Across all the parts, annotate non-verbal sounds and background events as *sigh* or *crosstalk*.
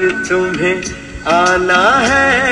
तुम्हें आना है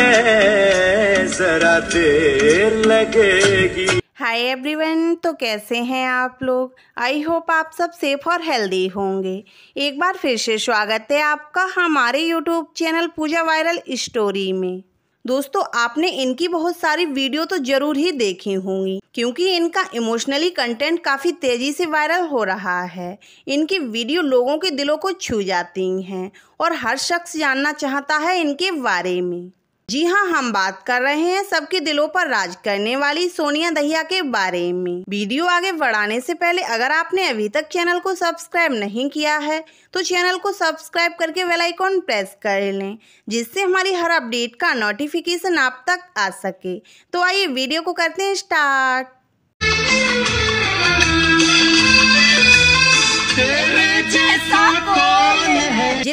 जरा देर लगेगी हाय एवरीवन तो कैसे हैं आप लोग आई होप आप सब सेफ और हेल्दी होंगे एक बार फिर से स्वागत है आपका हमारे YouTube channel Pooja viral story में दोस्तों आपने इनकी बहुत सारी वीडियो तो जरूर ही देखी होंगी क्योंकि इनका इमोशनली कंटेंट काफ़ी तेज़ी से वायरल हो रहा है इनकी वीडियो लोगों के दिलों को छू जाती हैं और हर शख्स जानना चाहता है इनके बारे में जी हाँ हम बात कर रहे हैं सबके दिलों पर राज करने वाली सोनिया दहिया के बारे में वीडियो आगे बढ़ाने से पहले अगर आपने अभी तक चैनल को सब्सक्राइब नहीं किया है तो चैनल को सब्सक्राइब करके बेल आइकॉन प्रेस कर लें जिससे हमारी हर अपडेट का नोटिफिकेशन आप तक आ सके तो आइए वीडियो को करते हैं स्टार्ट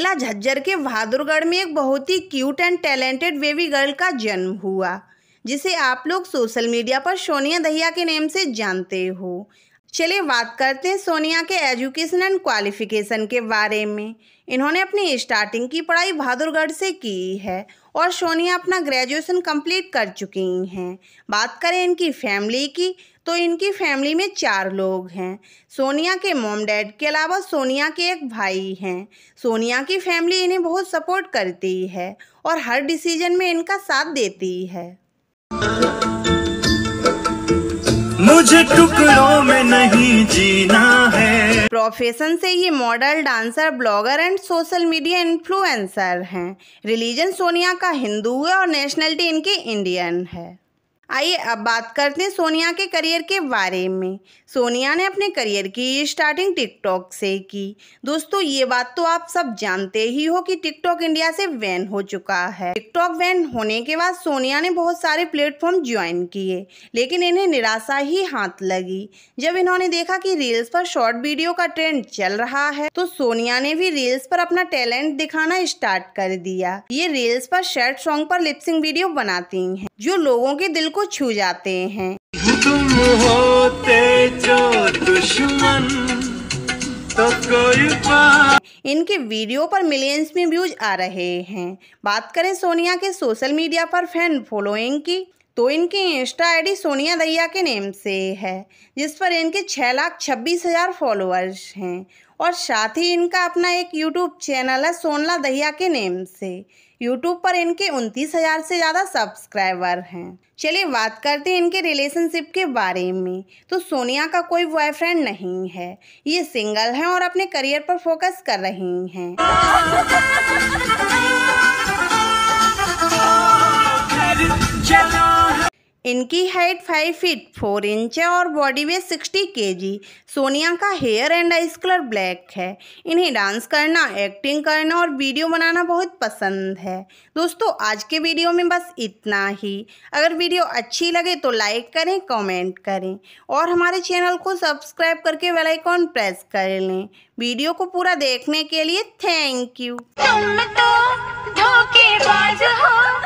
जिला झज्जर के बहादुरगढ़ में एक बहुत ही cute and talented baby girl का जन्म हुआ जिसे आप लोग सोशल मीडिया पर सोनिया दहिया के नेम से जानते हो चलिए बात करते हैं सोनिया के एजुकेशन एंड क्वालिफिकेशन के बारे में इन्होंने अपनी स्टार्टिंग की पढ़ाई बहादुरगढ़ से की है और सोनिया अपना ग्रेजुएशन कंप्लीट कर चुकी हैं बात करें इनकी फैमिली की तो इनकी फैमिली में चार लोग हैं सोनिया के मोम डैड के अलावा सोनिया के एक भाई हैं सोनिया की फैमिली इन्हें बहुत सपोर्ट करती है और हर डिसीजन में इनका साथ देती है मुझे टुकड़ों में नहीं जीना है प्रोफेशन से ये model dancer blogger and social media influencer हैं रिलीजन सोनिया का हिंदू है और नेशनलिटी इनकी इंडियन है आइए अब बात करते हैं सोनिया के करियर के बारे में सोनिया ने अपने करियर की स्टार्टिंग टिकटॉक से की दोस्तों ये बात तो आप सब जानते ही हो कि टिकटॉक इंडिया से वैन हो चुका है टिकटॉक वैन होने के बाद सोनिया ने बहुत सारे प्लेटफॉर्म ज्वाइन किए लेकिन इन्हें निराशा ही हाथ लगी जब इन्होंने देखा कि रील्स पर शॉर्ट वीडियो का ट्रेंड चल रहा है तो सोनिया ने भी रील्स पर अपना टैलेंट दिखाना स्टार्ट कर दिया ये रील्स पर शर्ट सॉन्ग पर लिपसिंग वीडियो बनाती हैं जो लोगों के दिल को छू जाते हैं तुम होते जो दुश्मन तो कोई इनके वीडियो पर मिलियंस में व्यूज आ रहे हैं बात करें सोनिया के सोशल मीडिया पर फैन फॉलोइंग की तो इनकी इंस्टा आईडी सोनिया दहिया के नेम से है जिस पर इनके छः लाख छब्बीस हज़ार फॉलोअर्स हैं और साथ ही इनका अपना एक यूट्यूब चैनल है सोनला दहिया के नेम से यूट्यूब पर इनके उनतीस हज़ार से ज़्यादा सब्सक्राइबर हैं चलिए बात करते हैं इनके रिलेशनशिप के बारे में तो सोनिया का कोई बॉयफ्रेंड नहीं है ये सिंगल हैं और अपने करियर पर फोकस कर रही हैं *laughs* इनकी height five feet four inch है और body weight sixty K G Sonia का hair and eyes colour black है इन्हें डांस करना एक्टिंग करना और वीडियो बनाना बहुत पसंद है दोस्तों आज के वीडियो में बस इतना ही अगर वीडियो अच्छी लगे तो लाइक करें कमेंट करें और हमारे चैनल को सब्सक्राइब करके बेल आइकॉन प्रेस कर लें वीडियो को पूरा देखने के लिए थैंक यू तुम तो धोखेबाज हो